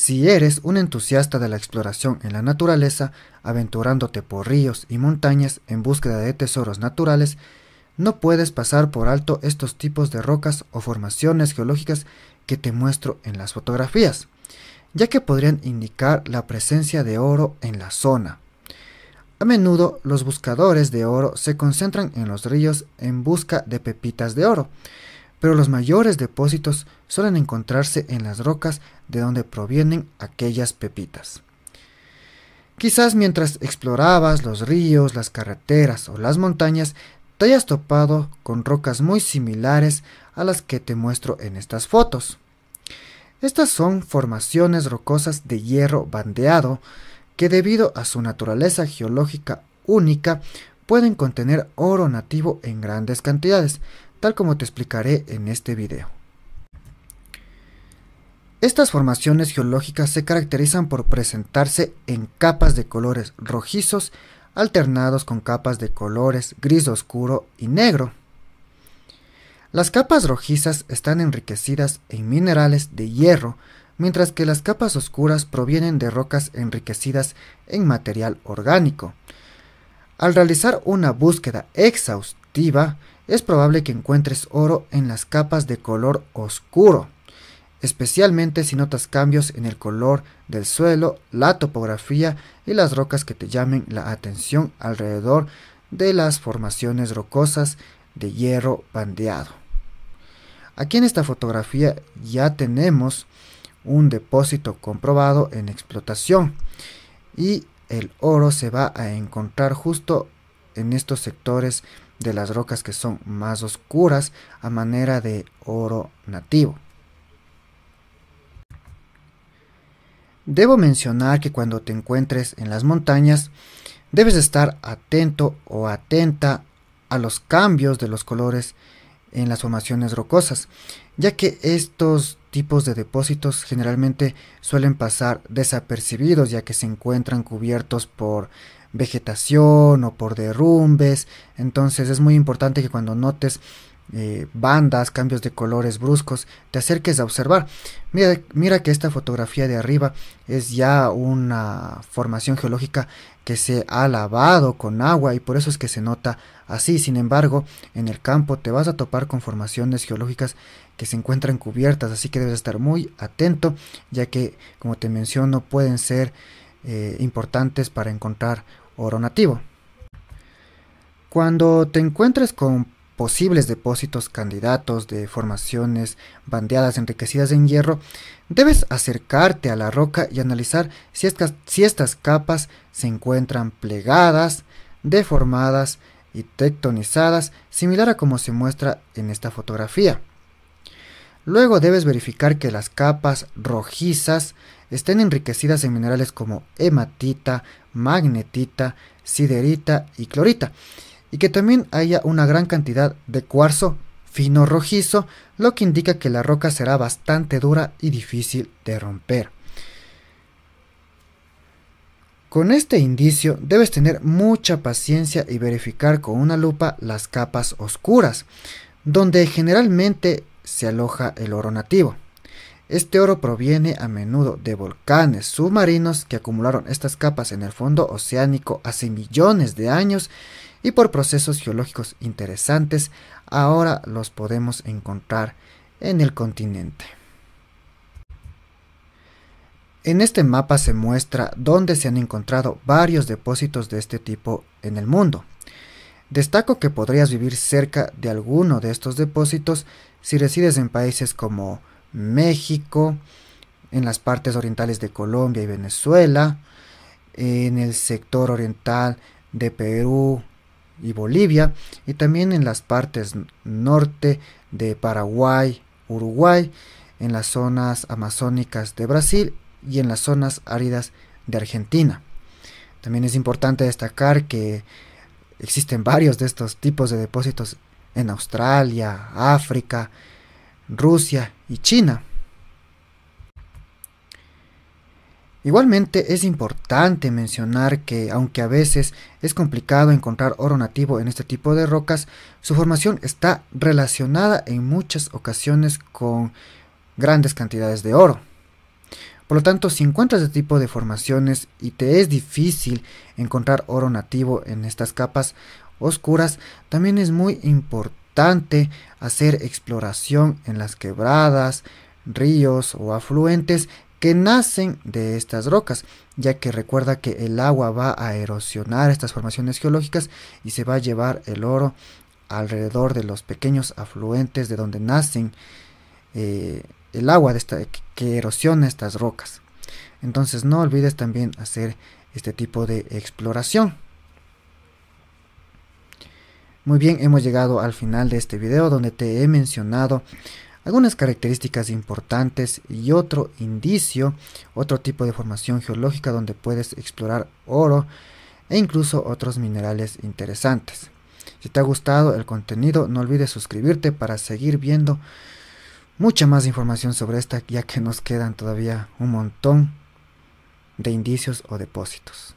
Si eres un entusiasta de la exploración en la naturaleza, aventurándote por ríos y montañas en búsqueda de tesoros naturales, no puedes pasar por alto estos tipos de rocas o formaciones geológicas que te muestro en las fotografías, ya que podrían indicar la presencia de oro en la zona. A menudo los buscadores de oro se concentran en los ríos en busca de pepitas de oro, pero los mayores depósitos suelen encontrarse en las rocas de donde provienen aquellas pepitas. Quizás mientras explorabas los ríos, las carreteras o las montañas, te hayas topado con rocas muy similares a las que te muestro en estas fotos. Estas son formaciones rocosas de hierro bandeado que debido a su naturaleza geológica única pueden contener oro nativo en grandes cantidades, tal como te explicaré en este video. Estas formaciones geológicas se caracterizan por presentarse en capas de colores rojizos alternados con capas de colores gris oscuro y negro. Las capas rojizas están enriquecidas en minerales de hierro, mientras que las capas oscuras provienen de rocas enriquecidas en material orgánico. Al realizar una búsqueda exhaustiva, es probable que encuentres oro en las capas de color oscuro especialmente si notas cambios en el color del suelo, la topografía y las rocas que te llamen la atención alrededor de las formaciones rocosas de hierro bandeado. Aquí en esta fotografía ya tenemos un depósito comprobado en explotación y el oro se va a encontrar justo en estos sectores de las rocas que son más oscuras a manera de oro nativo. Debo mencionar que cuando te encuentres en las montañas, debes estar atento o atenta a los cambios de los colores en las formaciones rocosas, ya que estos tipos de depósitos generalmente suelen pasar desapercibidos ya que se encuentran cubiertos por vegetación o por derrumbes, entonces es muy importante que cuando notes eh, bandas, cambios de colores bruscos, te acerques a observar. Mira, mira que esta fotografía de arriba es ya una formación geológica que se ha lavado con agua y por eso es que se nota así. Sin embargo, en el campo te vas a topar con formaciones geológicas que se encuentran cubiertas, así que debes estar muy atento, ya que, como te menciono, pueden ser eh, importantes para encontrar oro nativo. Cuando te encuentres con posibles depósitos candidatos de formaciones bandeadas enriquecidas en hierro, debes acercarte a la roca y analizar si, estas capas se encuentran plegadas, deformadas y tectonizadas, similar a como se muestra en esta fotografía. Luego debes verificar que las capas rojizas estén enriquecidas en minerales como hematita, magnetita, siderita y clorita y que también haya una gran cantidad de cuarzo fino rojizo, lo que indica que la roca será bastante dura y difícil de romper. Con este indicio debes tener mucha paciencia y verificar con una lupa las capas oscuras, donde generalmente se aloja el oro nativo. Este oro proviene a menudo de volcanes submarinos que acumularon estas capas en el fondo oceánico hace millones de años y por procesos geológicos interesantes ahora los podemos encontrar en el continente. En este mapa se muestra dónde se han encontrado varios depósitos de este tipo en el mundo. Destaco que podrías vivir cerca de alguno de estos depósitos si resides en países como México, en las partes orientales de Colombia y Venezuela, en el sector oriental de Perú y Bolivia, y también en las partes norte de Paraguay, Uruguay, en las zonas amazónicas de Brasil y en las zonas áridas de Argentina. También es importante destacar que existen varios de estos tipos de depósitos en Australia, África, Rusia y China. Igualmente es importante mencionar que, aunque a veces es complicado encontrar oro nativo en este tipo de rocas, su formación está relacionada en muchas ocasiones con grandes cantidades de oro. Por lo tanto, si encuentras este tipo de formaciones y te es difícil encontrar oro nativo en estas capas oscuras, también es muy importante hacer exploración en las quebradas, ríos o afluentes que nacen de estas rocas, ya que recuerda que el agua va a erosionar estas formaciones geológicas y se va a llevar el oro alrededor de los pequeños afluentes de donde nacen eh, el agua de que erosiona estas rocas. Entonces no olvides también hacer este tipo de exploración. Muy bien, hemos llegado al final de este video donde te he mencionado algunas características importantes y otro indicio, otro tipo de formación geológica donde puedes explorar oro e incluso otros minerales interesantes. Si te ha gustado el contenido, no olvides suscribirte para seguir viendo mucha más información sobre esta, ya que nos quedan todavía un montón de indicios o depósitos.